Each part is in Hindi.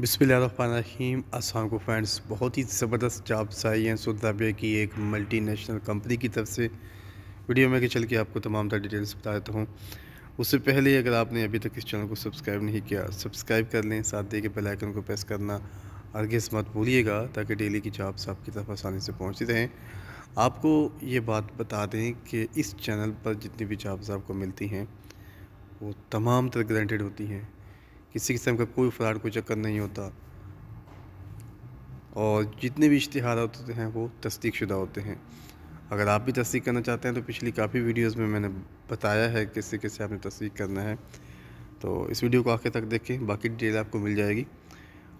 बिसमीम अस्सलाम को फ्रेंड्स बहुत ही ज़बरदस्त जॉब्स आई हैं सऊदी की एक मल्टीनेशनल कंपनी की तरफ से वीडियो में के चल के आपको तमाम तरह डिटेल्स बता देता हूँ उससे पहले अगर आपने अभी तक इस चैनल को सब्सक्राइब नहीं किया सब्सक्राइब कर लें साथ दे के बेल आइकन को प्रेस करना हरगिज़ मत भूलिएगा ताकि डेली की जॉब्स आपकी तरफ आसानी से पहुँचती रहें आपको ये बात बता दें कि इस चैनल पर जितनी भी जॉब्स आपको मिलती हैं वो तमाम तरह ग्रांटेड होती हैं किसी किस्म का कोई फ्रॉड कोई चक्कर नहीं होता और जितने भी इश्तहार होते हैं वो तस्दीक शुदा होते हैं अगर आप भी तस्दीक करना चाहते हैं तो पिछली काफ़ी वीडियोस में मैंने बताया है किससे किससे आपने तस्दीक करना है तो इस वीडियो को आखिर तक देखें बाकी डिटेल आपको मिल जाएगी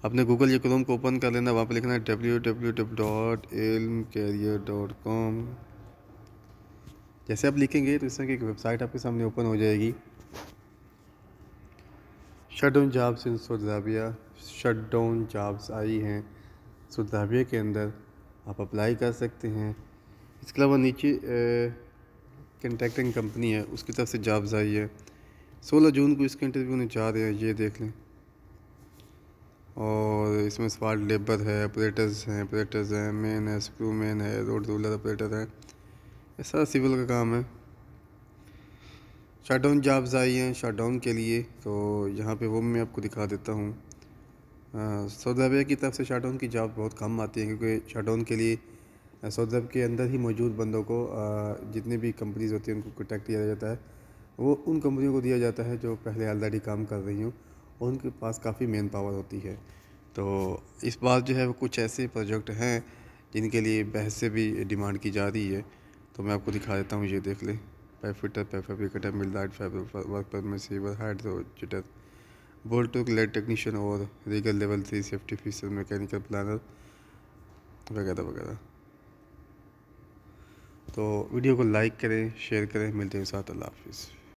अपने गूगल या क्रोम को ओपन कर लेना वहाँ पर लिखना है W W W dot elm career dot com जैसे आप लिखेंगे तो इस तरह की एक वेबसाइट आपके सामने ओपन हो जाएगी शट डाउन जॉब्स इन सुरदाबिया शट डाउन जॉब्स आई हैं सुरदाबिया के अंदर आप अप्लाई कर सकते हैं इसके अलावा नीचे कंटेक्टिंग कंपनी है उसकी तरफ से जॉब्स आई है सोलह जून को इसके इंटरव्यू होने जा रहे हैं ये देख लें और इसमें स्पार्ट लेबर है ऑपरेटर्स हैं ऑपरेटर्स हैं मेन है स्क्रू मैन है रोड रोलर ऑपरेटर हैं ये सारा सिविल का काम है शट डाउन जॉब्स आई हैं शट डाउन के लिए तो यहाँ पे वो मैं आपको दिखा देता हूँ सऊदी अरबिया की तरफ से शट डाउन की जॉब बहुत कम आती हैं क्योंकि शट डाउन के लिए सऊदी अरब के अंदर ही मौजूद बंदों को जितनी भी कंपनीज़ होती हैं उनको कॉन्टैक्ट किया जाता है वो उन कंपनियों को दिया जाता है जो पहले ऑलरेडी काम कर रही हूँ और उनके पास काफ़ी मेन पावर होती है तो इस बार जो है वो कुछ ऐसे प्रोजेक्ट हैं जिनके लिए बहस से भी डिमांड की जा रही है तो मैं आपको दिखा देता हूँ ये देख लें पैफिटर पैफाफिकटर टेक्नीशियन और रीगल level three safety officer mechanical planner वगैरह वगैरह तो वीडियो को लाइक करें शेयर करें मिलते हैं साथ अल्लाह हाफिज़